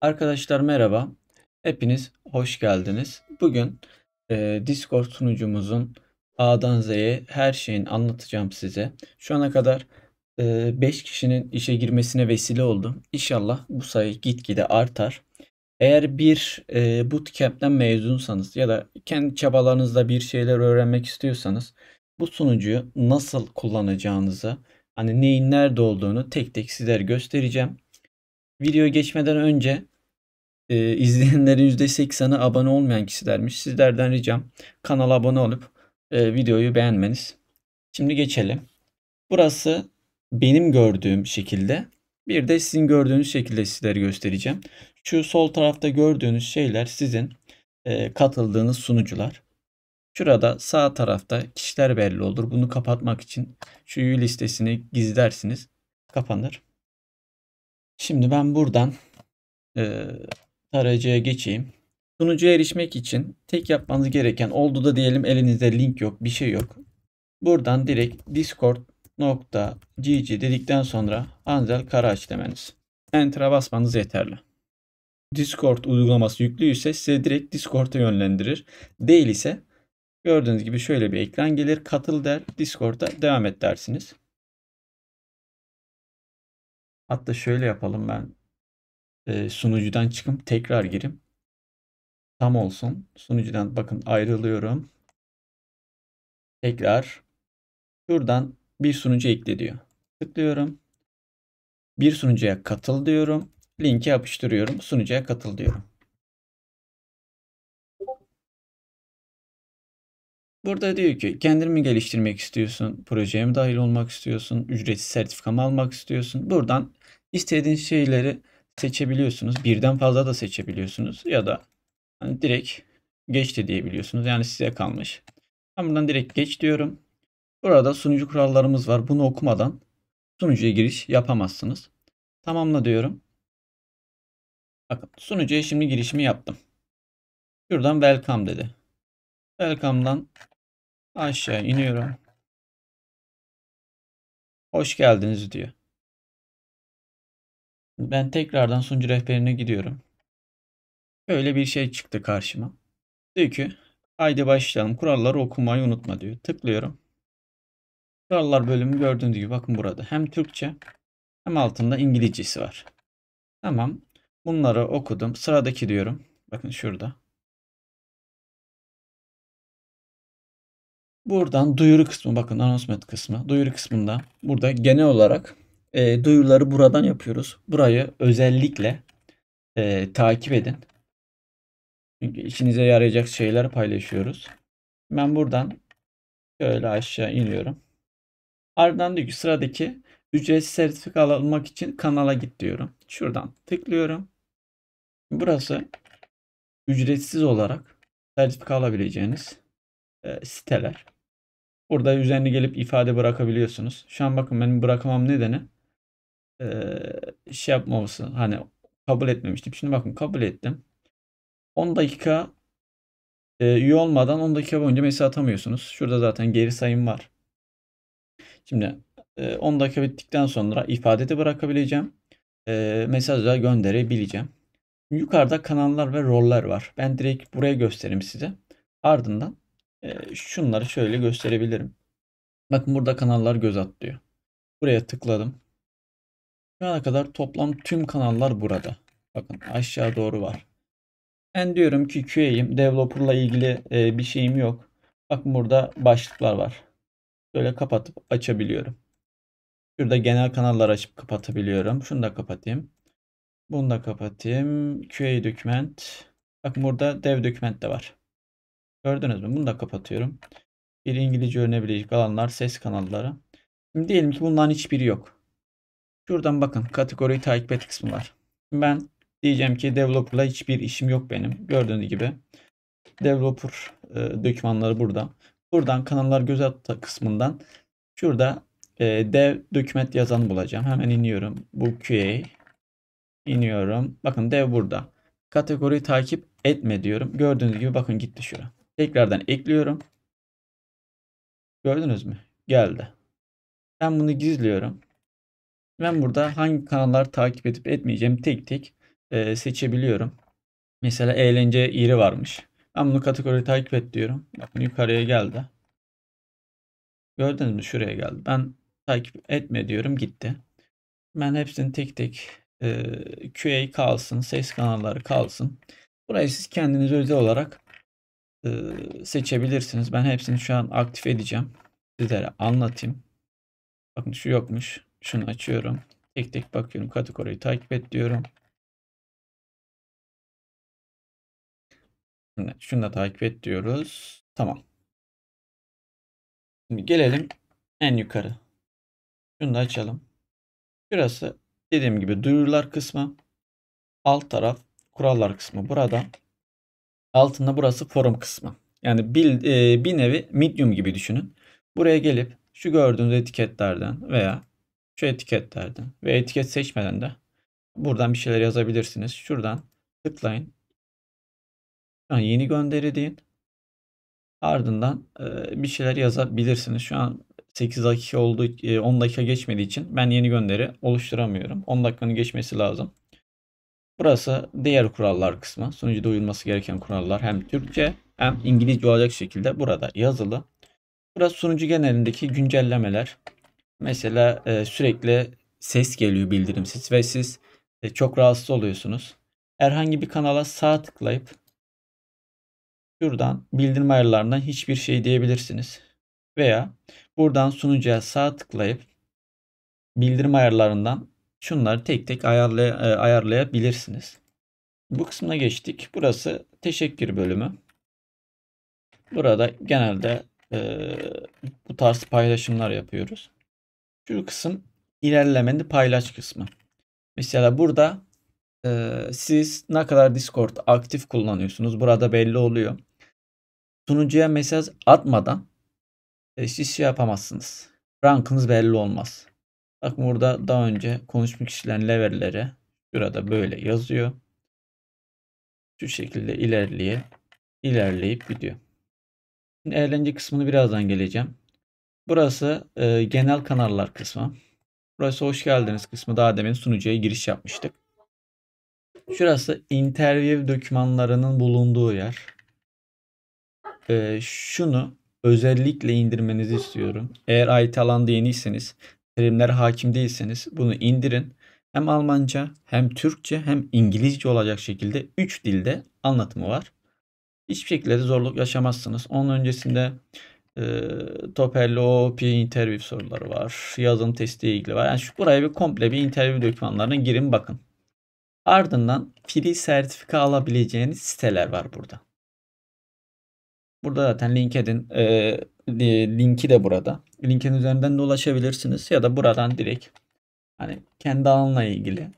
Arkadaşlar merhaba. Hepiniz hoş geldiniz. Bugün e, Discord sunucumuzun A'dan Z'ye her şeyin anlatacağım size. Şu ana kadar 5 e, kişinin işe girmesine vesile oldu. İnşallah bu sayı gitgide artar. Eğer bir e, bootcamp'ten mezunsanız ya da kendi çabalarınızla bir şeyler öğrenmek istiyorsanız bu sunucuyu nasıl kullanacağınızı, hani neyin nerede olduğunu tek tek sizlere göstereceğim. Videoya geçmeden önce e, izleyenlerin %80'i abone olmayan kişilermiş. Sizlerden ricam kanala abone olup e, videoyu beğenmeniz. Şimdi geçelim. Burası benim gördüğüm şekilde. Bir de sizin gördüğünüz şekilde sizlere göstereceğim. Şu sol tarafta gördüğünüz şeyler sizin e, katıldığınız sunucular. Şurada sağ tarafta kişiler belli olur. Bunu kapatmak için şu üye listesini gizlersiniz. Kapanır. Şimdi ben buradan e, tarayıcıya geçeyim. Sunucuya erişmek için tek yapmanız gereken oldu da diyelim elinizde link yok bir şey yok. Buradan direkt discord.gg dedikten sonra Anzel Karaç demeniz. Enter'a basmanız yeterli. Discord uygulaması yüklüyse size direkt Discord'a yönlendirir. Değil ise gördüğünüz gibi şöyle bir ekran gelir. Katıl der, Discord'a devam et dersiniz. Hatta şöyle yapalım ben ee, sunucudan çıkıp tekrar girim. Tam olsun. Sunucudan bakın ayrılıyorum. Tekrar şuradan bir sunucu ekle diyor. Tıklıyorum. Bir sunucuya katıl diyorum. Linki yapıştırıyorum. Sunucuya katıl diyorum. Burada diyor ki kendimi geliştirmek istiyorsun? Projeye mi dahil olmak istiyorsun? Ücretsiz sertifikamı almak istiyorsun? Buradan istediğin şeyleri seçebiliyorsunuz. Birden fazla da seçebiliyorsunuz. Ya da hani direkt geç de diyebiliyorsunuz. Yani size kalmış. Ben buradan direkt geç diyorum. Burada sunucu kurallarımız var. Bunu okumadan sunucuya giriş yapamazsınız. Tamamla diyorum. Bakın sunucuya şimdi girişimi yaptım. Şuradan welcome dedi. Welcome'dan Aşağı iniyorum. Hoş geldiniz diyor. Ben tekrardan sunucu rehberine gidiyorum. Böyle bir şey çıktı karşıma. Diyor ki haydi başlayalım kuralları okumayı unutma diyor. Tıklıyorum. Kurallar bölümü gördüğünüz gibi bakın burada. Hem Türkçe hem altında İngilizcesi var. Tamam. Bunları okudum. Sıradaki diyorum. Bakın şurada. Buradan duyuru kısmı bakın announcement kısmı. Duyuru kısmında burada genel olarak e, duyuruları buradan yapıyoruz. Burayı özellikle e, takip edin. Çünkü işinize yarayacak şeyler paylaşıyoruz. Ben buradan şöyle aşağı iniyorum. Ardından diyor ki sıradaki ücretsiz sertifika almak için kanala git diyorum. Şuradan tıklıyorum. Burası ücretsiz olarak sertifika alabileceğiniz e, siteler. Burada üzerine gelip ifade bırakabiliyorsunuz. Şu an bakın benim bırakamam nedeni şey yapmaması. Hani kabul etmemiştim. Şimdi bakın kabul ettim. 10 dakika üye olmadan 10 dakika boyunca mesaj atamıyorsunuz. Şurada zaten geri sayım var. Şimdi 10 dakika bittikten sonra ifade de bırakabileceğim. E, mesajla gönderebileceğim. Yukarıda kanallar ve roller var. Ben direkt buraya göstereyim size. Ardından şunları şöyle gösterebilirim. Bakın burada kanallar göz atlıyor. Buraya tıkladım. Şu ana kadar toplam tüm kanallar burada. Bakın aşağı doğru var. Ben diyorum ki QA'yim. Developer'la ilgili bir şeyim yok. Bakın burada başlıklar var. Böyle kapatıp açabiliyorum. Şurada genel kanallar açıp kapatabiliyorum. Şunu da kapatayım. Bunu da kapatayım. QA document. Bakın burada dev document de var. Gördünüz mü? Bunu da kapatıyorum. Bir İngilizce öğrenebilecek alanlar ses kanalları. Şimdi diyelim ki bunların hiçbiri yok. Şuradan bakın kategoriyi takip et kısmı var. Ben diyeceğim ki developer'la hiçbir işim yok benim. Gördüğünüz gibi developer e, dokümanları burada. Buradan kanallar gözet kısmından şurada e, dev doküment yazan bulacağım. Hemen iniyorum. Bu QA iniyorum. Bakın dev burada. Kategoriyi takip etme diyorum. Gördüğünüz gibi bakın gitti şura. Tekrardan ekliyorum. Gördünüz mü? Geldi. Ben bunu gizliyorum. Ben burada hangi kanalları takip edip etmeyeceğim tek tek e, seçebiliyorum. Mesela eğlence yeri varmış. Ben bunu kategori takip et diyorum. Bakın yukarıya geldi. Gördünüz mü? Şuraya geldi. Ben takip etme diyorum gitti. Ben hepsini tek tek e, QA kalsın, ses kanalları kalsın. Burayı siz kendiniz özel olarak e, seçebilirsiniz. Ben hepsini şu an aktif edeceğim. Sizlere anlatayım. Bakın şu yokmuş. Şunu açıyorum. Tek tek bakıyorum. Kategoriyi takip et diyorum. Şunu da takip et diyoruz. Tamam. Şimdi gelelim en yukarı. Şunu da açalım. Şurası dediğim gibi duyurular kısmı. Alt taraf kurallar kısmı burada. Altında burası forum kısmı. Yani bir, e, bir nevi medium gibi düşünün. Buraya gelip şu gördüğünüz etiketlerden veya şu etiketlerden ve etiket seçmeden de buradan bir şeyler yazabilirsiniz. Şuradan tıklayın. Şu an yeni gönderi deyin. Ardından e, bir şeyler yazabilirsiniz. Şu an 8 dakika oldu, e, 10 dakika geçmediği için ben yeni gönderi oluşturamıyorum. 10 dakikanın geçmesi lazım. Burası diğer kurallar kısmı. Sunucuda uyulması gereken kurallar hem Türkçe hem İngilizce olacak şekilde burada yazılı. Burası sunucu genelindeki güncellemeler. Mesela e, sürekli ses geliyor bildirim sesi ve siz e, çok rahatsız oluyorsunuz. Herhangi bir kanala sağ tıklayıp şuradan bildirim ayarlarından hiçbir şey diyebilirsiniz. Veya buradan sunucuya sağ tıklayıp bildirim ayarlarından şunları tek tek ayarlay e, ayarlayabilirsiniz. Bu kısmına geçtik. Burası teşekkür bölümü. Burada genelde e, bu tarz paylaşımlar yapıyoruz. Şu kısım ilerlemeni paylaş kısmı. Mesela burada e, siz ne kadar Discord aktif kullanıyorsunuz burada belli oluyor. Sunucuya mesaj atmadan e, siz şey yapamazsınız. Rankınız belli olmaz. Bakın burada daha önce konuşmak işlenen leverlere şurada böyle yazıyor. Şu şekilde ilerleye ilerleyip gidiyor. Şimdi eğlence kısmını birazdan geleceğim. Burası e, genel kanallar kısmı. Burası hoş geldiniz kısmı daha demin sunucuya giriş yapmıştık. Şurası interview dokümanlarının bulunduğu yer. E, şunu özellikle indirmenizi istiyorum. Eğer IT alanda yeniyseniz terimler hakim değilseniz bunu indirin. Hem Almanca hem Türkçe hem İngilizce olacak şekilde 3 dilde anlatımı var. Hiçbir şekilde zorluk yaşamazsınız. Onun öncesinde e, Topelli OP interview soruları var. Yazım testiyle ilgili var. Yani şu buraya bir komple bir interview dokümanlarına girin bakın. Ardından free sertifika alabileceğiniz siteler var burada. Burada zaten LinkedIn e, linki de burada. Linkin üzerinden de ulaşabilirsiniz ya da buradan direkt hani kendi alanla ilgili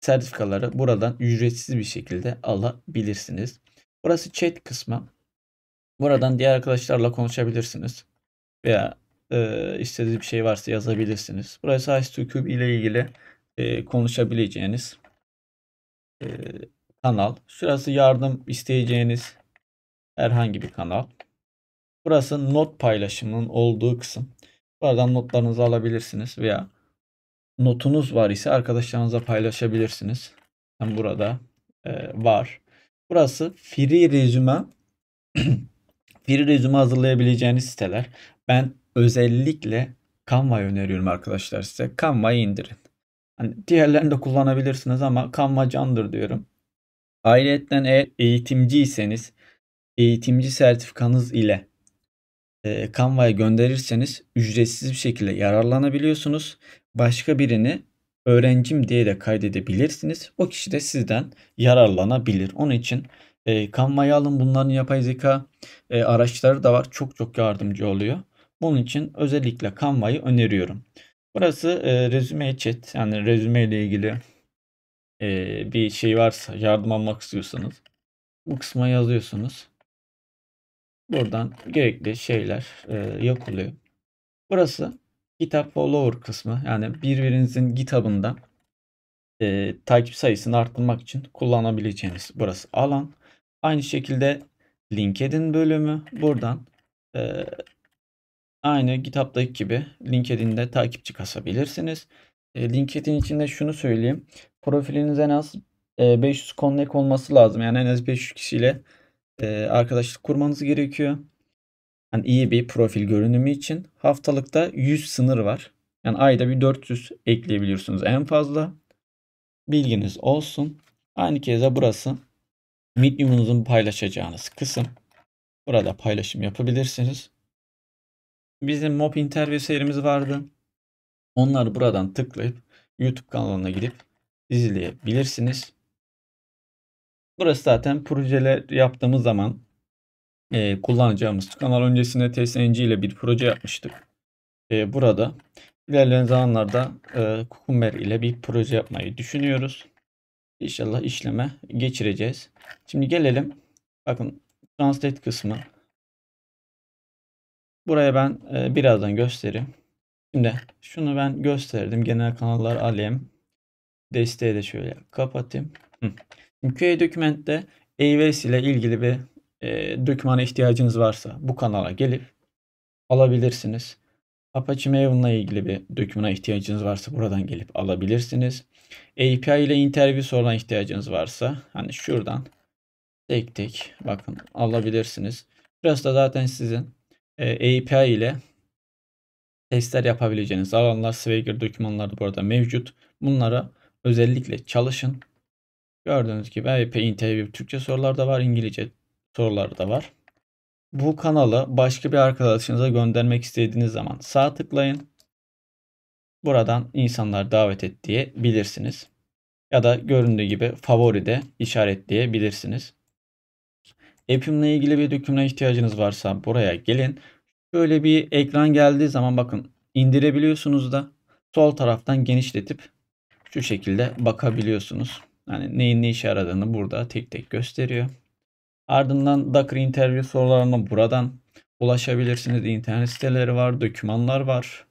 sertifikaları buradan ücretsiz bir şekilde alabilirsiniz. Burası chat kısmı. Buradan diğer arkadaşlarla konuşabilirsiniz. Veya e, istediğiniz bir şey varsa yazabilirsiniz. Burası Ice2Cube ile ilgili e, konuşabileceğiniz e, kanal. Şurası yardım isteyeceğiniz herhangi bir kanal. Burası not paylaşımının olduğu kısım. Buradan notlarınızı alabilirsiniz veya notunuz var ise arkadaşlarınıza paylaşabilirsiniz. Yani burada e, var. Burası free rezüme free rezüme hazırlayabileceğiniz siteler. Ben özellikle Canva'yı öneriyorum arkadaşlar size. Canva'yı indirin. Hani diğerlerini de kullanabilirsiniz ama Canva candır diyorum. Ayrıca eğer eğitimciyseniz eğitimci sertifikanız ile Canva'ya gönderirseniz ücretsiz bir şekilde yararlanabiliyorsunuz. Başka birini öğrencim diye de kaydedebilirsiniz. O kişi de sizden yararlanabilir. Onun için Canva'yı alın. Bunların yapay zeka araçları da var. Çok çok yardımcı oluyor. Bunun için özellikle Canva'yı öneriyorum. Burası e, chat yani rezüme ile ilgili bir şey varsa yardım almak istiyorsanız bu kısma yazıyorsunuz. Buradan gerekli şeyler e, yok oluyor. Burası GitHub follower kısmı. Yani birbirinizin GitHub'ında e, takip sayısını arttırmak için kullanabileceğiniz burası alan. Aynı şekilde LinkedIn bölümü buradan e, aynı GitHub'daki gibi LinkedIn'de takipçi kasabilirsiniz. E, LinkedIn içinde şunu söyleyeyim. Profiliniz en az e, 500 connect olması lazım. Yani en az 500 kişiyle e, arkadaşlık kurmanız gerekiyor. Yani iyi bir profil görünümü için haftalıkta 100 sınır var. Yani ayda bir 400 ekleyebiliyorsunuz en fazla. Bilginiz olsun. Aynı kez de burası Medium'unuzun paylaşacağınız kısım. Burada paylaşım yapabilirsiniz. Bizim mob interview serimiz vardı. Onları buradan tıklayıp YouTube kanalına gidip izleyebilirsiniz. Burası zaten projeler yaptığımız zaman e, kullanacağımız kanal öncesinde TSNG ile bir proje yapmıştık. E, burada ilerleyen zamanlarda e, Kukumber ile bir proje yapmayı düşünüyoruz. İnşallah işleme geçireceğiz. Şimdi gelelim. Bakın Translate kısmı. Buraya ben e, birazdan göstereyim. Şimdi şunu ben gösterdim. Genel kanallar alem. Desteği de şöyle kapatayım. Hı. QA dokümentte AWS ile ilgili bir e, dokümana ihtiyacınız varsa bu kanala gelip alabilirsiniz. Apache Maven ile ilgili bir dokümana ihtiyacınız varsa buradan gelip alabilirsiniz. API ile interview sorulan ihtiyacınız varsa hani şuradan tek tek bakın alabilirsiniz. Burası da zaten sizin e, API ile testler yapabileceğiniz alanlar, Swagger dokümanları burada mevcut. Bunlara özellikle çalışın. Gördüğünüz gibi epey interaktif Türkçe sorular da var, İngilizce sorular da var. Bu kanalı başka bir arkadaşınıza göndermek istediğiniz zaman sağ tıklayın. Buradan insanlar davet et bilirsiniz. Ya da göründüğü gibi favoride işaretleyebilirsiniz. App'imle ilgili bir dokümana ihtiyacınız varsa buraya gelin. Şöyle bir ekran geldiği zaman bakın indirebiliyorsunuz da sol taraftan genişletip şu şekilde bakabiliyorsunuz. Hani neyin ne işe yaradığını burada tek tek gösteriyor. Ardından Docker interview sorularına buradan ulaşabilirsiniz. İnternet siteleri var, dokümanlar var.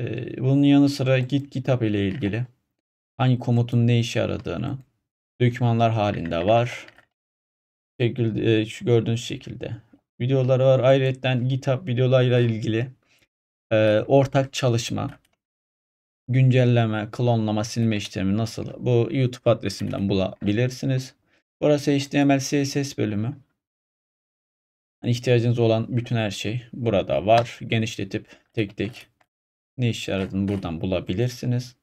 Ee, bunun yanı sıra Git kitap ile ilgili hangi komutun ne işe yaradığını dokümanlar halinde var. Şekilde, e, şu gördüğünüz şekilde videoları var. Ayrıca GitHub videolarıyla ilgili e, ortak çalışma güncelleme, klonlama, silme işlemi nasıl? Bu YouTube adresimden bulabilirsiniz. Burası HTML, CSS bölümü. İhtiyacınız olan bütün her şey burada var. Genişletip tek tek ne işe yaradığını buradan bulabilirsiniz.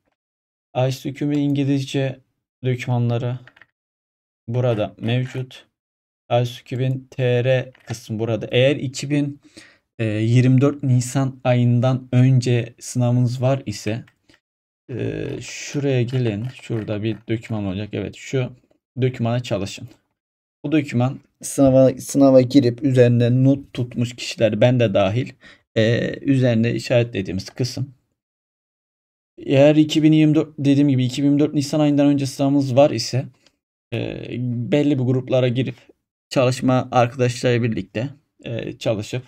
ICE dökümü İngilizce dokümanları burada mevcut. ICE TR kısmı burada. Eğer 2024 e, Nisan ayından önce sınavınız var ise ee, şuraya gelin. Şurada bir döküman olacak. Evet şu dökümana çalışın. Bu döküman sınava, sınava girip üzerinde not tutmuş kişiler ben de dahil e, ee, üzerinde işaretlediğimiz kısım. Eğer 2024 dediğim gibi 2024 Nisan ayından önce sınavımız var ise e, belli bir gruplara girip çalışma arkadaşlarıyla birlikte e, çalışıp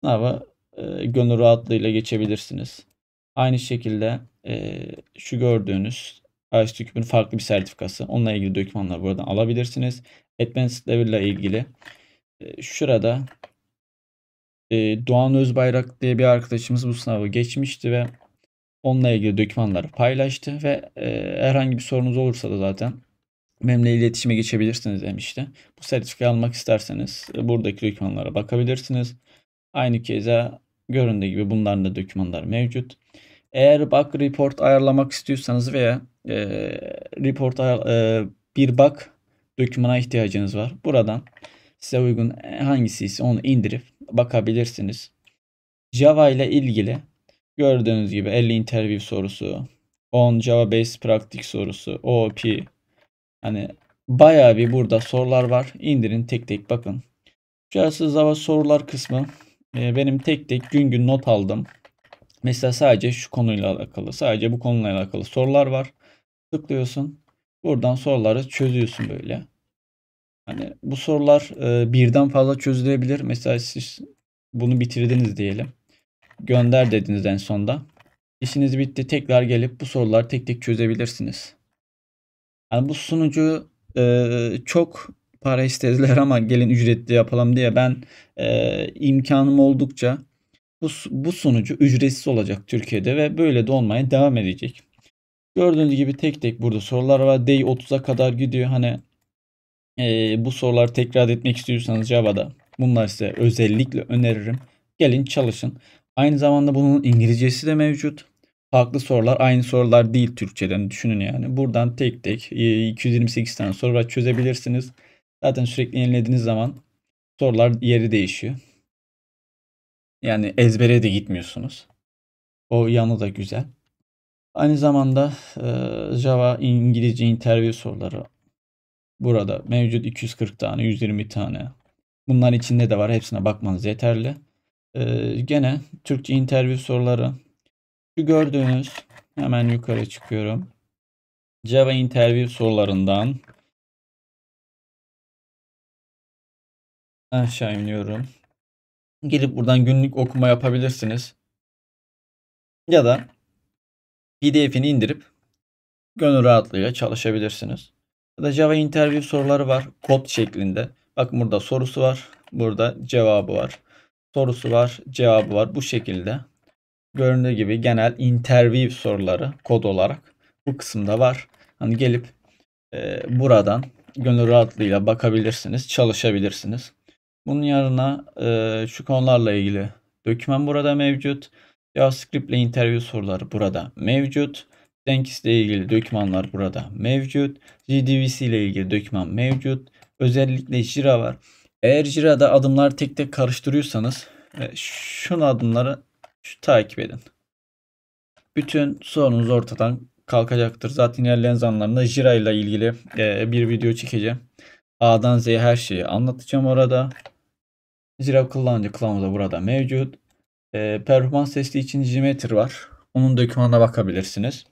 sınavı e, gönül rahatlığıyla geçebilirsiniz. Aynı şekilde e, şu gördüğünüz ISTQ'nun farklı bir sertifikası. Onunla ilgili dokümanları buradan alabilirsiniz. Advanced Level ile ilgili e, şurada e, Doğan Özbayrak diye bir arkadaşımız bu sınavı geçmişti ve onunla ilgili dokümanları paylaştı ve e, herhangi bir sorunuz olursa da zaten benimle iletişime geçebilirsiniz demişti. Bu sertifikayı almak isterseniz e, buradaki dokümanlara bakabilirsiniz. Aynı keza göründüğü gibi bunların da dokümanları mevcut. Eğer bug report ayarlamak istiyorsanız veya e, report ayar, e, bir bug dokümana ihtiyacınız var. Buradan size uygun hangisi ise onu indirip bakabilirsiniz. Java ile ilgili gördüğünüz gibi 50 interview sorusu, 10 Java based practice sorusu, OOP hani bayağı bir burada sorular var. İndirin tek tek bakın. Şurası Java sorular kısmı. E, benim tek tek gün gün not aldım. Mesela sadece şu konuyla alakalı, sadece bu konuyla alakalı sorular var. Tıklıyorsun. Buradan soruları çözüyorsun böyle. Yani bu sorular e, birden fazla çözülebilir. Mesela siz bunu bitirdiniz diyelim. Gönder dediniz en sonda. İşiniz bitti. Tekrar gelip bu soruları tek tek çözebilirsiniz. Yani bu sunucu e, çok para istediler ama gelin ücretli yapalım diye ben e, imkanım oldukça bu, bu sunucu ücretsiz olacak Türkiye'de ve böyle de olmaya devam edecek. Gördüğünüz gibi tek tek burada sorular var. Day 30'a kadar gidiyor. Hani e, bu soruları tekrar etmek istiyorsanız Java'da bunlar size özellikle öneririm. Gelin çalışın. Aynı zamanda bunun İngilizcesi de mevcut. Farklı sorular aynı sorular değil Türkçeden düşünün yani. Buradan tek tek 228 e, tane soru çözebilirsiniz. Zaten sürekli yenilediğiniz zaman sorular yeri değişiyor. Yani ezbere de gitmiyorsunuz. O yanı da güzel. Aynı zamanda e, Java İngilizce interview soruları burada mevcut 240 tane, 120 tane. Bunlar içinde de var. Hepsine bakmanız yeterli. E, gene Türkçe interview soruları. Şu gördüğünüz hemen yukarı çıkıyorum. Java interview sorularından aşağı iniyorum. Girip buradan günlük okuma yapabilirsiniz. Ya da PDF'ini indirip gönül rahatlığıyla çalışabilirsiniz. Ya da Java interview soruları var kod şeklinde. Bak burada sorusu var. Burada cevabı var. Sorusu var, cevabı var. Bu şekilde göründüğü gibi genel interview soruları kod olarak bu kısımda var. Hani gelip e, buradan gönül rahatlığıyla bakabilirsiniz, çalışabilirsiniz. Bunun yanına e, şu konularla ilgili doküman burada mevcut. JavaScript ile interview soruları burada mevcut. Jenkins ile ilgili dokümanlar burada mevcut. Gdvc ile ilgili doküman mevcut. Özellikle Jira var. Eğer Jira'da adımlar tek tek karıştırıyorsanız şu adımları şu, takip edin. Bütün sorunuz ortadan kalkacaktır. Zaten ilerleyen zamanlarında Jira ile ilgili bir video çekeceğim. A'dan Z'ye her şeyi anlatacağım orada. Zira kullanıcı kılavuzu da burada mevcut. E, performans testi için Gmeter var. Onun dokümanına bakabilirsiniz.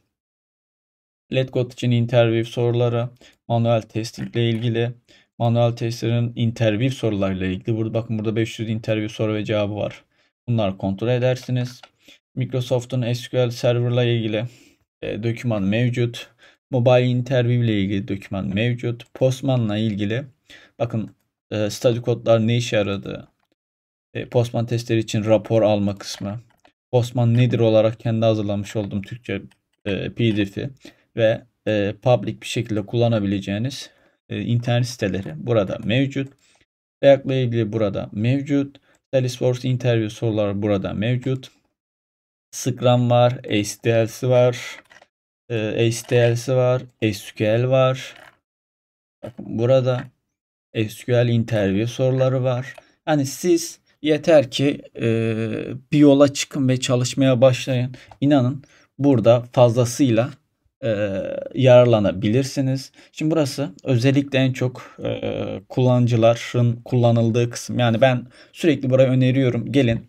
Letgot için interview soruları, manuel testle ilgili, manuel testlerin interview sorularıyla ilgili. Burada bakın burada 500 interview soru ve cevabı var. Bunlar kontrol edersiniz. Microsoft'un SQL Server'la ilgili e, doküman mevcut. Mobile Interview ile ilgili doküman mevcut. Postman'la ilgili bakın e, statik kodlar ne işe yaradı, e, Postman testleri için rapor alma kısmı. Postman nedir olarak kendi hazırlamış olduğum Türkçe e, PDF'i ve e, public bir şekilde kullanabileceğiniz e, internet siteleri burada mevcut. React'la ilgili burada mevcut. Salesforce interview soruları burada mevcut. Scrum var, HTLC var, e, HTLC var, SQL var. Bakın burada SQL interview soruları var. Yani siz Yeter ki e, bir yola çıkın ve çalışmaya başlayın. İnanın burada fazlasıyla e, yararlanabilirsiniz. Şimdi burası özellikle en çok e, kullanıcıların kullanıldığı kısım. Yani ben sürekli buraya öneriyorum. Gelin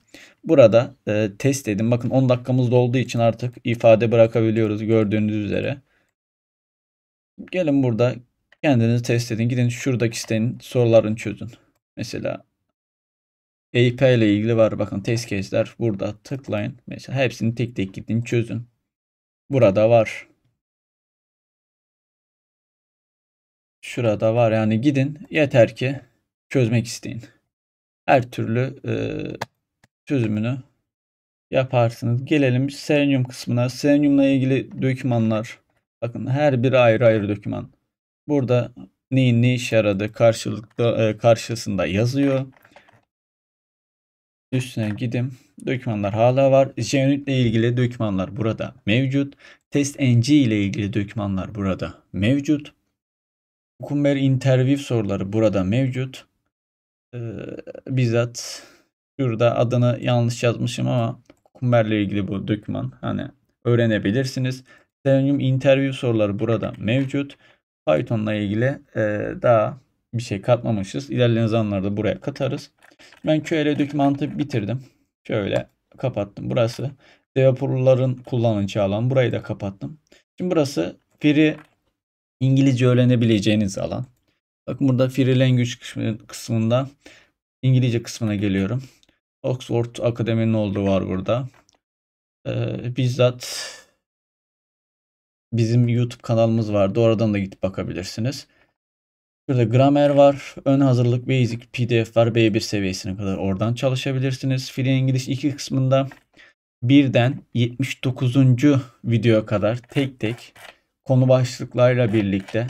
burada e, test edin. Bakın 10 dakikamız dolduğu için artık ifade bırakabiliyoruz gördüğünüz üzere. Gelin burada kendinizi test edin. Gidin şuradaki sitenin sorularını çözün. Mesela EYK ile ilgili var. Bakın test case'ler burada tıklayın. Mesela hepsini tek tek gidin çözün. Burada var. Şurada var yani gidin. Yeter ki çözmek isteyin. Her türlü e, çözümünü yaparsınız. Gelelim Selenium kısmına. selenium ile ilgili dokümanlar. Bakın her biri ayrı ayrı doküman. Burada neyin ne işe yaradığı karşılıklı, e, karşısında yazıyor üstüne gidim. Dokümanlar hala var. JUnit ile ilgili dokümanlar burada mevcut. Test NG ile ilgili dokümanlar burada mevcut. Kumber interview soruları burada mevcut. Ee, bizzat şurada adını yanlış yazmışım ama kumber ile ilgili bu doküman hani öğrenebilirsiniz. Selenium interview soruları burada mevcut. Python ile ilgili e, daha bir şey katmamışız. İlerleyen zamanlarda buraya katarız. Ben QL dokümantı bitirdim. Şöyle kapattım. Burası developerların kullanıcı alan. Burayı da kapattım. Şimdi burası free İngilizce öğrenebileceğiniz alan. Bakın burada free language kısmında İngilizce kısmına geliyorum. Oxford Akademi'nin olduğu var burada. Ee, bizzat bizim YouTube kanalımız vardı. Oradan da gidip bakabilirsiniz. Şurada gramer var. Ön hazırlık basic pdf var. B1 seviyesine kadar oradan çalışabilirsiniz. Free English 2 kısmında birden 79. videoya kadar tek tek konu başlıklarıyla birlikte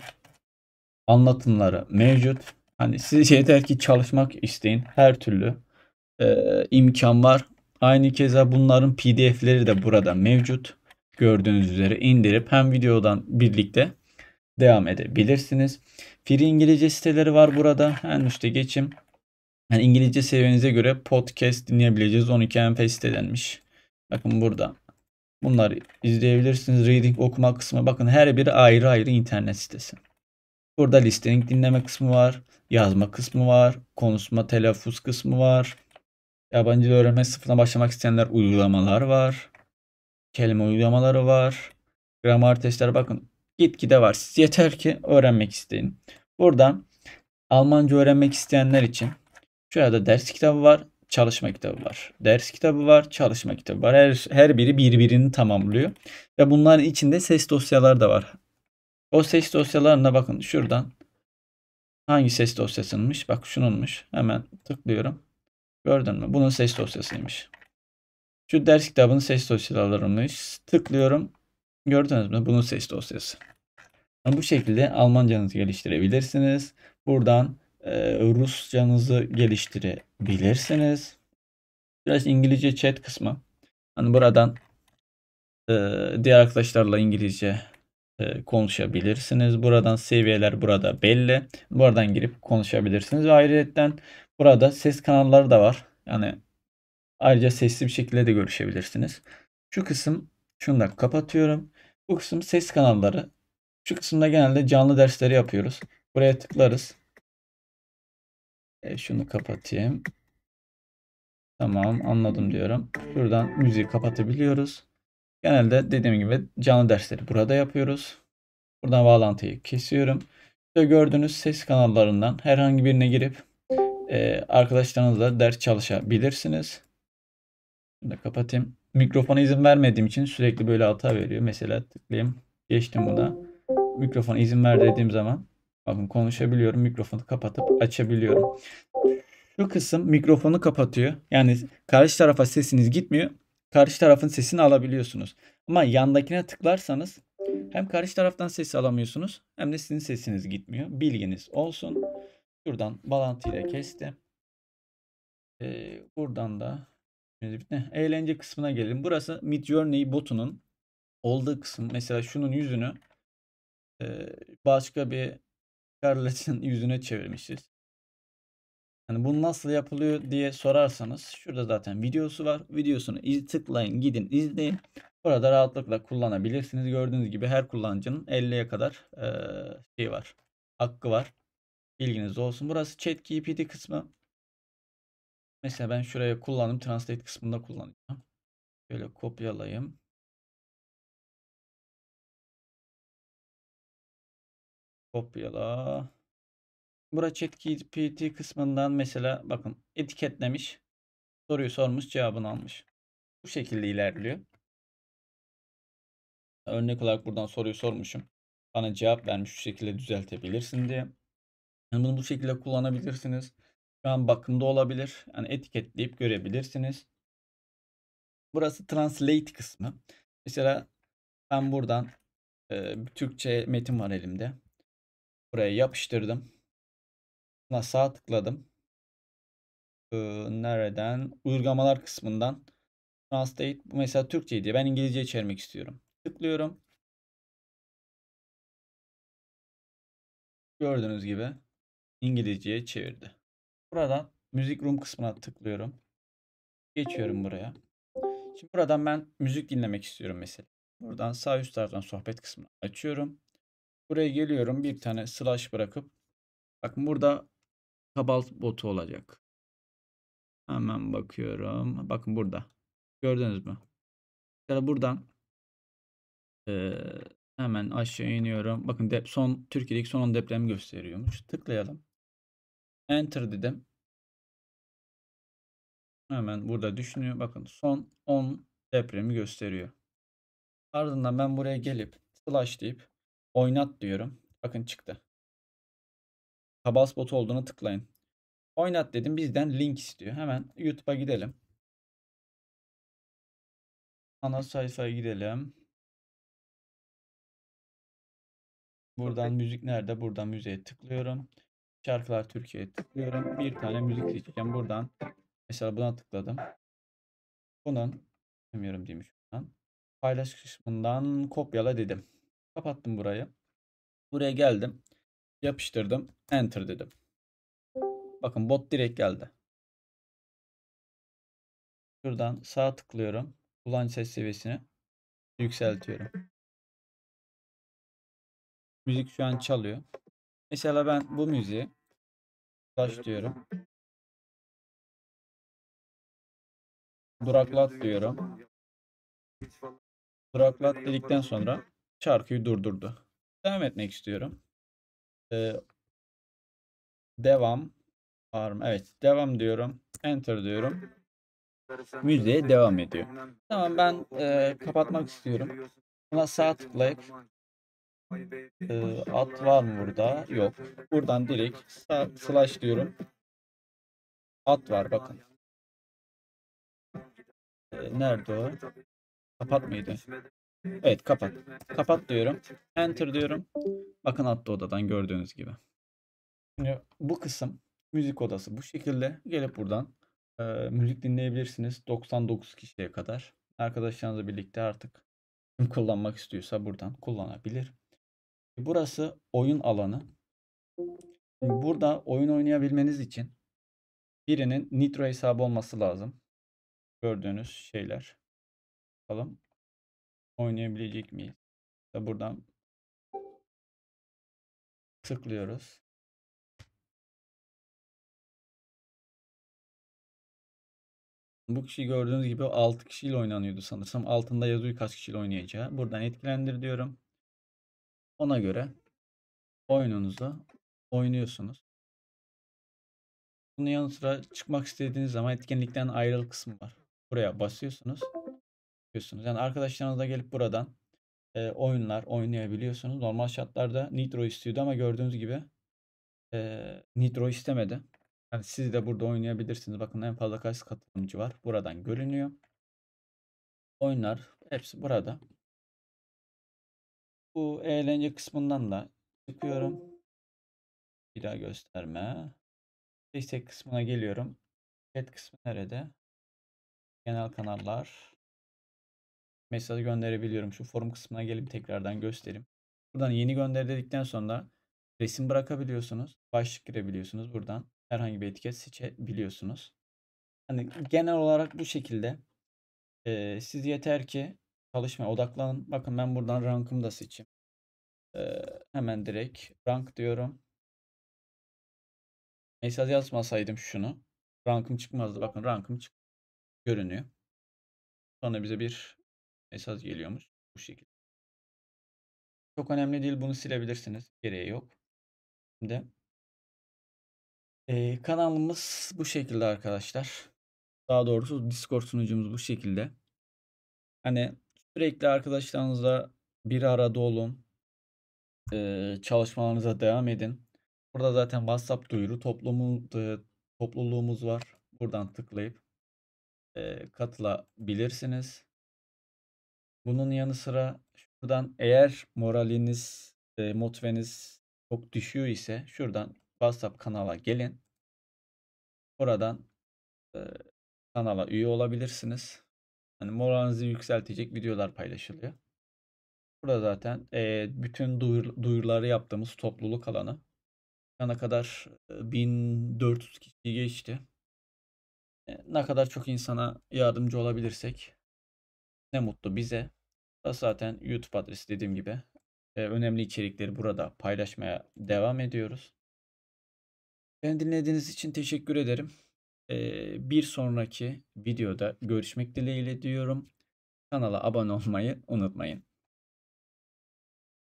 anlatımları mevcut. Hani siz yeter ki çalışmak isteyin. Her türlü e, imkan var. Aynı keza bunların pdf'leri de burada mevcut. Gördüğünüz üzere indirip hem videodan birlikte devam edebilirsiniz. Free İngilizce siteleri var burada. En üstte geçim. Yani İngilizce seviyenize göre podcast dinleyebileceğiz. 12 MP sitelenmiş. Bakın burada. Bunları izleyebilirsiniz. Reading okuma kısmı. Bakın her biri ayrı ayrı internet sitesi. Burada listening dinleme kısmı var. Yazma kısmı var. Konuşma telaffuz kısmı var. Yabancı dil öğrenme sıfırdan başlamak isteyenler uygulamalar var. Kelime uygulamaları var. Gramer testler bakın gitgide var. Siz yeter ki öğrenmek isteyin. Buradan Almanca öğrenmek isteyenler için şurada ders kitabı var, çalışma kitabı var. Ders kitabı var, çalışma kitabı var. Her, her biri birbirini tamamlıyor. Ve bunların içinde ses dosyaları da var. O ses dosyalarına bakın şuradan hangi ses dosyasıymış? Bak şununmuş. Hemen tıklıyorum. Gördün mü? Bunun ses dosyasıymış. Şu ders kitabının ses dosyalarıymış. Tıklıyorum. Gördünüz mü? Bunun ses dosyası. bu şekilde Almancanızı geliştirebilirsiniz. Buradan e, Rusçanızı geliştirebilirsiniz. Biraz İngilizce chat kısmı. Hani buradan e, diğer arkadaşlarla İngilizce e, konuşabilirsiniz. Buradan seviyeler burada belli. Buradan girip konuşabilirsiniz. Ve ayrıca burada ses kanalları da var. Yani ayrıca sesli bir şekilde de görüşebilirsiniz. Şu kısım şunu da kapatıyorum. Bu kısım ses kanalları. Şu kısımda genelde canlı dersleri yapıyoruz. Buraya tıklarız. E, şunu kapatayım. Tamam anladım diyorum. Buradan müziği kapatabiliyoruz. Genelde dediğim gibi canlı dersleri burada yapıyoruz. Buradan bağlantıyı kesiyorum. İşte gördüğünüz ses kanallarından herhangi birine girip e, arkadaşlarınızla ders çalışabilirsiniz. Şunu da kapatayım mikrofona izin vermediğim için sürekli böyle hata veriyor. Mesela tıklayayım. Geçtim buna. Mikrofona izin ver dediğim zaman bakın konuşabiliyorum. Mikrofonu kapatıp açabiliyorum. Şu kısım mikrofonu kapatıyor. Yani karşı tarafa sesiniz gitmiyor. Karşı tarafın sesini alabiliyorsunuz. Ama yandakine tıklarsanız hem karşı taraftan ses alamıyorsunuz hem de sizin sesiniz gitmiyor. Bilginiz olsun. Şuradan bağlantıyla kestim. Ee, buradan da Eğlence kısmına gelelim. Burası Midjourney botunun olduğu kısım. Mesela şunun yüzünü e, başka bir Scarlett'in yüzüne çevirmişiz. Yani bu nasıl yapılıyor diye sorarsanız şurada zaten videosu var. Videosunu iz tıklayın gidin izleyin. Burada rahatlıkla kullanabilirsiniz. Gördüğünüz gibi her kullanıcının 50'ye kadar e, şey var. Hakkı var. Bilginiz olsun. Burası chat GPT kısmı. Mesela ben şuraya kullandım. Translate kısmında kullanacağım. Böyle kopyalayayım. Kopyala. Burada ChatGPT kısmından mesela bakın etiketlemiş. Soruyu sormuş, cevabını almış. Bu şekilde ilerliyor. Örnek olarak buradan soruyu sormuşum. Bana cevap vermiş şu şekilde düzeltebilirsin diye. Yani bunu bu şekilde kullanabilirsiniz. Şu an bakımda olabilir. Yani etiketleyip görebilirsiniz. Burası translate kısmı. Mesela ben buradan e, Türkçe metin var elimde. Buraya yapıştırdım. Buna sağ tıkladım. E, nereden? Uygulamalar kısmından Translate bu mesela Türkçe diye ben İngilizce çevirmek istiyorum. Tıklıyorum. Gördüğünüz gibi İngilizceye çevirdi. Buradan müzik room kısmına tıklıyorum. Geçiyorum buraya. Şimdi buradan ben müzik dinlemek istiyorum mesela. Buradan sağ üst taraftan sohbet kısmını açıyorum. Buraya geliyorum bir tane slash bırakıp. Bakın burada Kabalt botu olacak. Hemen bakıyorum. Bakın burada. Gördünüz mü? Ya buradan e, hemen aşağı iniyorum. Bakın dep son Türkiye'deki son 10 depremi gösteriyormuş. Tıklayalım. Enter dedim. Hemen burada düşünüyor. Bakın son 10 depremi gösteriyor. Ardından ben buraya gelip slash deyip oynat diyorum. Bakın çıktı. Kabas bot olduğunu tıklayın. Oynat dedim bizden link istiyor. Hemen YouTube'a gidelim. Ana sayfaya gidelim. Buradan müzik nerede? Buradan müziğe tıklıyorum. Şarkılar Türkiye tıklıyorum. Bir tane müzik seçeceğim buradan. Mesela buna tıkladım. Bunun bilmiyorum diyeyim şuradan. Paylaş kısmından kopyala dedim. Kapattım burayı. Buraya geldim. Yapıştırdım. Enter dedim. Bakın bot direkt geldi. Şuradan sağ tıklıyorum. Kullanıcı ses seviyesini yükseltiyorum. Müzik şu an çalıyor. Mesela ben bu müziği başlıyorum. Duraklat diyorum. Duraklat dedikten sonra şarkıyı durdurdu. Devam etmek istiyorum. Ee, devam. mı? Evet. Devam diyorum. Enter diyorum. Müziğe devam ediyor. Tamam ben e, kapatmak istiyorum. Buna sağ tıklayıp ee, at var mı burada? Yok. Buradan direkt slash diyorum. At var bakın. Ee, nerede o? Kapat mıydı? Evet kapat. Kapat diyorum. Enter diyorum. Bakın attı odadan gördüğünüz gibi. Şimdi bu kısım müzik odası bu şekilde. Gelip buradan e, müzik dinleyebilirsiniz. 99 kişiye kadar. Arkadaşlarınızla birlikte artık kullanmak istiyorsa buradan kullanabilir. Burası oyun alanı. Burada oyun oynayabilmeniz için birinin Nitro hesabı olması lazım. Gördüğünüz şeyler. Bakalım oynayabilecek miyiz? buradan tıklıyoruz. Bu kişi gördüğünüz gibi 6 kişiyle oynanıyordu sanırsam. Altında yazıyor kaç kişiyle oynayacağı. Buradan etkilendir diyorum. Ona göre oyununuzu oynuyorsunuz. Bunun yanı sıra çıkmak istediğiniz zaman etkinlikten ayrıl kısmı var. Buraya basıyorsunuz. Yapıyorsunuz. Yani arkadaşlarınızla gelip buradan e, oyunlar oynayabiliyorsunuz. Normal şartlarda Nitro istiyordu ama gördüğünüz gibi e, Nitro istemedi. Yani siz de burada oynayabilirsiniz. Bakın en fazla kaç katılımcı var. Buradan görünüyor. Oyunlar hepsi burada. Bu eğlence kısmından da çıkıyorum. Bir daha gösterme. Destek kısmına geliyorum. Chat kısmı nerede? Genel kanallar. Mesajı gönderebiliyorum. Şu forum kısmına gelip tekrardan göstereyim. Buradan yeni gönder dedikten sonra resim bırakabiliyorsunuz. Başlık girebiliyorsunuz buradan. Herhangi bir etiket seçebiliyorsunuz. Hani genel olarak bu şekilde. Ee, siz yeter ki çalışmaya odaklanın. Bakın ben buradan rankımı da seçeyim. Ee, hemen direkt rank diyorum. Mesaj yazmasaydım şunu. Rankım çıkmazdı. Bakın rankım çık görünüyor. Sonra bize bir mesaj geliyormuş. Bu şekilde. Çok önemli değil. Bunu silebilirsiniz. Gereği yok. Şimdi ee, kanalımız bu şekilde arkadaşlar. Daha doğrusu Discord sunucumuz bu şekilde. Hani Sürekli arkadaşlarınızla bir arada olun. Ee, çalışmalarınıza devam edin. Burada zaten WhatsApp duyuru toplumu, topluluğumuz var. Buradan tıklayıp e, katılabilirsiniz. Bunun yanı sıra şuradan eğer moraliniz, e, motiveniz çok düşüyor ise şuradan WhatsApp kanala gelin. Oradan e, kanala üye olabilirsiniz. Hani moralinizi yükseltecek videolar paylaşılıyor. Burada zaten e, bütün duyur, duyuruları yaptığımız topluluk alanı. Şu ana kadar 1400 kişi geçti. E, ne kadar çok insana yardımcı olabilirsek ne mutlu bize. Burası zaten YouTube adresi dediğim gibi. E, önemli içerikleri burada paylaşmaya devam ediyoruz. Beni dinlediğiniz için teşekkür ederim bir sonraki videoda görüşmek dileğiyle diyorum. Kanala abone olmayı unutmayın.